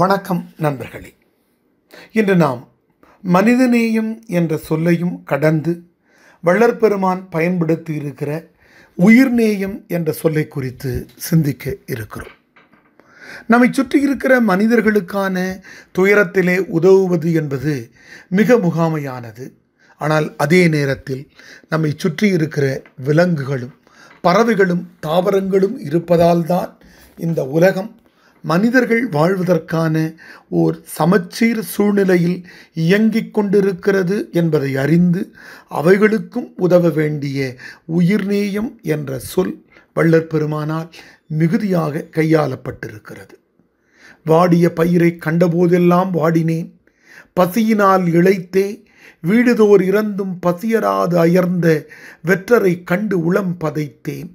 வணக்கம் நண்பர்களே இன்று நாம் மனிதநேயம் என்ற சொல்லையும் கடந்து வள்ளற்பெருமான் பயன்படுத்தி இருக்கிற உயிர்நேயம் என்ற சொல்லை குறித்து சிந்திக்க இருக்கிறோம் நம்மை சுற்றி இருக்கிற மனிதர்களுக்கான துயரத்திலே உதவுவது என்பது மிக முகாமையானது ஆனால் அதே நேரத்தில் நம்மை சுற்றி இருக்கிற விலங்குகளும் பறவைகளும் தாவரங்களும் இருப்பதால்தான் இந்த உலகம் மனிதர்கள் வாழ்வதற்கான ஓர் சமச்சீர் சூழ்நிலையில் இயங்கிக் கொண்டிருக்கிறது என்பதை அறிந்து அவைகளுக்கும் உதவ வேண்டிய உயிர்நேயம் என்ற சொல் வள்ளற் பெருமானால் மிகுதியாக கையாளப்பட்டிருக்கிறது வாடிய பயிரை கண்டபோதெல்லாம் வாடினேன் பசியினால் இழைத்தே வீடுதோர் இறந்தும் பசியராது அயர்ந்த வெற்றரை கண்டு உளம் பதைத்தேன்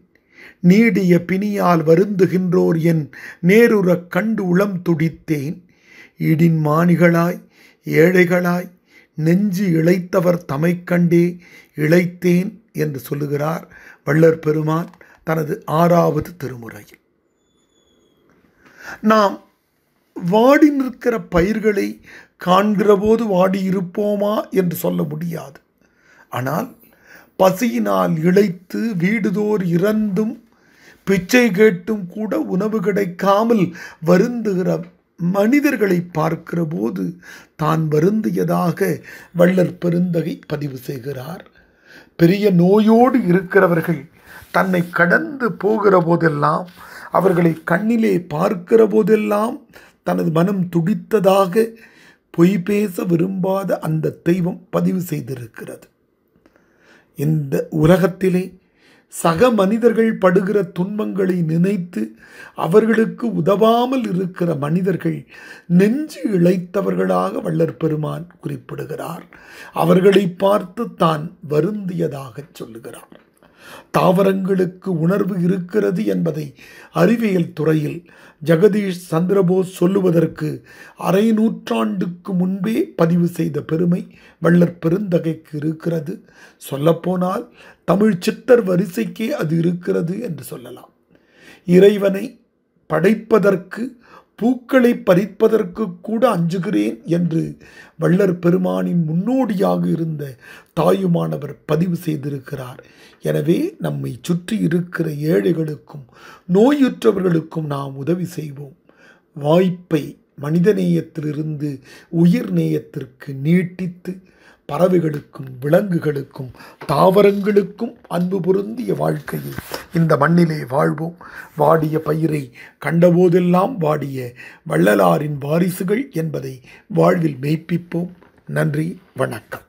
நீடிய பிணியால் வருந்துகின்றோர் என் நேருறக் கண்டு உளம் துடித்தேன் இடின் மாணிகளாய் ஏழைகளாய் நெஞ்சு இழைத்தவர் தமை கண்டே இழைத்தேன் என்று சொல்லுகிறார் வள்ளற் பெருமான் தனது ஆறாவது திருமுறையில் நாம் வாடி நிற்கிற பயிர்களை காண்கிற போது என்று சொல்ல முடியாது ஆனால் பசியினால் இழைத்து வீடுதோர் இறந்தும் பிச்சை கேட்டும் கூட உணவு கிடைக்காமல் வருந்துகிற மனிதர்களை பார்க்கிற போது தான் வருந்தியதாக வள்ளல் பெருந்தகை பதிவு செய்கிறார் பெரிய நோயோடு இருக்கிறவர்கள் தன்னை கடந்து போகிற போதெல்லாம் அவர்களை கண்ணிலே பார்க்கிற போதெல்லாம் தனது மனம் துடித்ததாக பொய் பேச விரும்பாத அந்த தெய்வம் பதிவு செய்திருக்கிறது இந்த உலகத்திலே சக மனிதர்கள் படுகிற துன்பங்களை நினைத்து அவர்களுக்கு உதவாமல் இருக்கிற மனிதர்கள் நெஞ்சு இழைத்தவர்களாக வள்ளற் பெருமான் குறிப்பிடுகிறார் அவர்களை பார்த்து தான் வருந்தியதாக சொல்லுகிறார் தாவரங்களுக்கு உணர்வு இருக்கிறது என்பதை அறிவியல் துறையில் ஜெகதீஷ் சந்திரபோஸ் சொல்லுவதற்கு அரை நூற்றாண்டுக்கு முன்பே பதிவு செய்த பெருமை வள்ளற் பெருந்தகைக்கு இருக்கிறது சொல்லப்போனால் தமிழ் சித்தர் வரிசைக்கே அது இருக்கிறது என்று சொல்லலாம் இறைவனை படைப்பதற்கு பூக்களை பறிப்பதற்கு கூட அஞ்சுகிறேன் என்று வள்ளர் பெருமானின் முன்னோடியாக இருந்த தாயுமானவர் பதிவு செய்திருக்கிறார் எனவே நம்மை சுற்றி இருக்கிற ஏழைகளுக்கும் நோயுற்றவர்களுக்கும் நாம் உதவி செய்வோம் வாய்ப்பை மனிதநேயத்திலிருந்து உயிர் நேயத்திற்கு நீட்டித்து பறவைகளுக்கும் விலங்குகளுக்கும் தாவரங்களுக்கும் அன்பு பொருந்திய வாழ்க்கையை இந்த மண்ணிலே வாழ்வோம் வாடிய பயிரை கண்டபோதெல்லாம் வாடிய வள்ளலாரின் வாரிசுகள் என்பதை வாழ்வில் மெய்ப்பிப்போம் நன்றி வணக்கம்